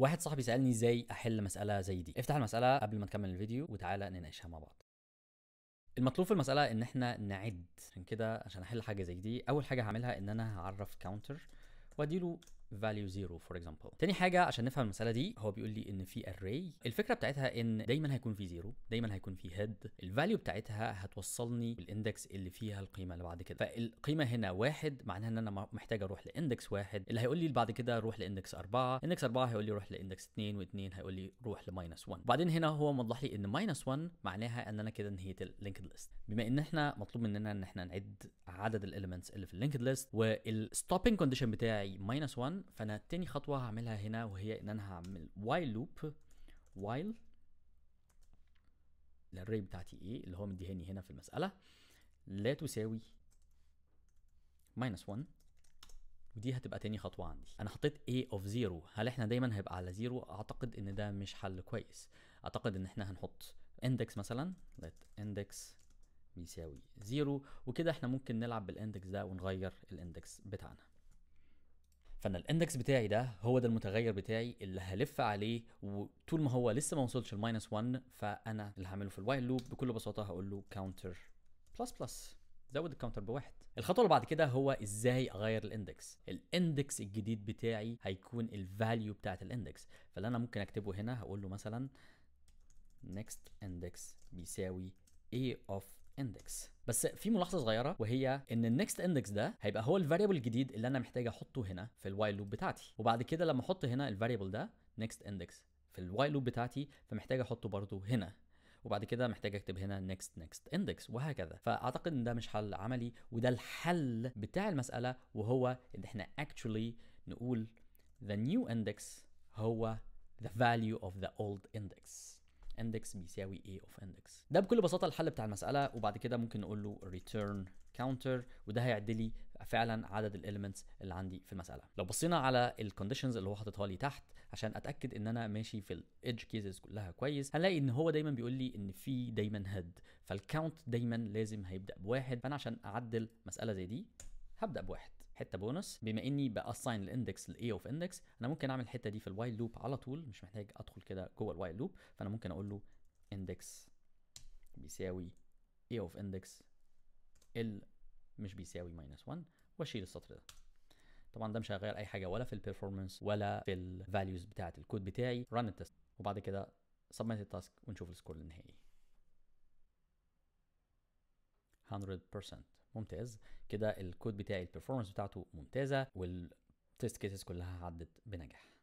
واحد صاحبي سالني ازاي احل مساله زي دي افتح المساله قبل ما نكمل الفيديو وتعالى نناقشها مع بعض المطلوب في المساله ان احنا نعد عشان كده عشان احل حاجه زي دي اول حاجه هعملها ان انا هعرف كاونتر واديله value 0 for example تاني حاجه عشان نفهم المساله دي هو بيقول لي ان في array الفكره بتاعتها ان دايما هيكون في 0 دايما هيكون في head الفاليو بتاعتها هتوصلني الاندكس اللي فيها القيمه اللي بعد كده فالقيمه هنا واحد معناها ان انا محتاج اروح لاندكس واحد اللي هيقول لي بعد كده روح لاندكس 4 اندكس 4 هيقول لي روح لاندكس 2 و2 هيقول لي روح لماينس 1 وبعدين هنا هو موضح لي ان ماينس 1 معناها ان انا كده انهيت اللينكد ليست بما ان احنا مطلوب مننا ان احنا نعد عدد الاليمنتس اللي في اللينكد ليست والستوبنج كونديشن بتاعي ماينس 1 فانا تاني خطوه هعملها هنا وهي ان انا هعمل while loop while الاري بتاعتي ايه اللي هو مديهاني هنا في المساله لا تساوي minus one ودي هتبقى تاني خطوه عندي انا حطيت a of zero هل احنا دايما هيبقى على zero اعتقد ان ده مش حل كويس اعتقد ان احنا هنحط index مثلا let index بيساوي 0 وكده احنا ممكن نلعب بالاندكس ده ونغير الاندكس بتاعنا فانا الاندكس بتاعي ده هو ده المتغير بتاعي اللي هلف عليه وطول ما هو لسه ما وصلش الماينس 1 فانا اللي هعمله في الوايل لوب بكل بساطه هقول له كاونتر بلس بلس زود الكاونتر بواحد الخطوه اللي بعد كده هو ازاي اغير الاندكس الاندكس الجديد بتاعي هيكون الفاليو بتاعت الاندكس فاللي انا ممكن اكتبه هنا هقول له مثلا next index بيساوي a of index بس في ملاحظه صغيره وهي ان النكست اندكس ده هيبقى هو الفاريبل الجديد اللي انا محتاج احطه هنا في الوايل لوب بتاعتي وبعد كده لما احط هنا الفاريبل ده نكست اندكس في الوايل لوب بتاعتي فمحتاج احطه برده هنا وبعد كده محتاج اكتب هنا next next اندكس وهكذا فاعتقد ان ده مش حل عملي وده الحل بتاع المساله وهو ان احنا actually نقول the new index هو the value of the old index index بيساوي a of index ده بكل بساطه الحل بتاع المساله وبعد كده ممكن نقول له return counter وده هيعد لي فعلا عدد الاليمنتس اللي عندي في المساله لو بصينا على الكونديشنز اللي هو حاططها لي تحت عشان اتاكد ان انا ماشي في الايدج كيسز كلها كويس هنلاقي ان هو دايما بيقول لي ان في دايما هيد فالكاونت دايما لازم هيبدا بواحد فانا عشان اعدل مساله زي دي هبدا بواحد حته بونص بما اني باساين الاندكس الاي اوف اندكس انا ممكن اعمل الحته دي في الوايل لوب على طول مش محتاج ادخل كده جوه الوايل لوب فانا ممكن اقول له اندكس بيساوي اي اوف اندكس ال مش بيساوي ماينس 1 واشيل السطر ده طبعا ده مش هيغير اي حاجه ولا في البرفورمانس ولا في الفاليوز بتاعه الكود بتاعي ران التست وبعد كده سبميت التاسك ونشوف السكور النهائي 100% ممتاز كده الكود بتاعي البرفورمانس بتاعته ممتازه والتست كيسز كلها عدت بنجاح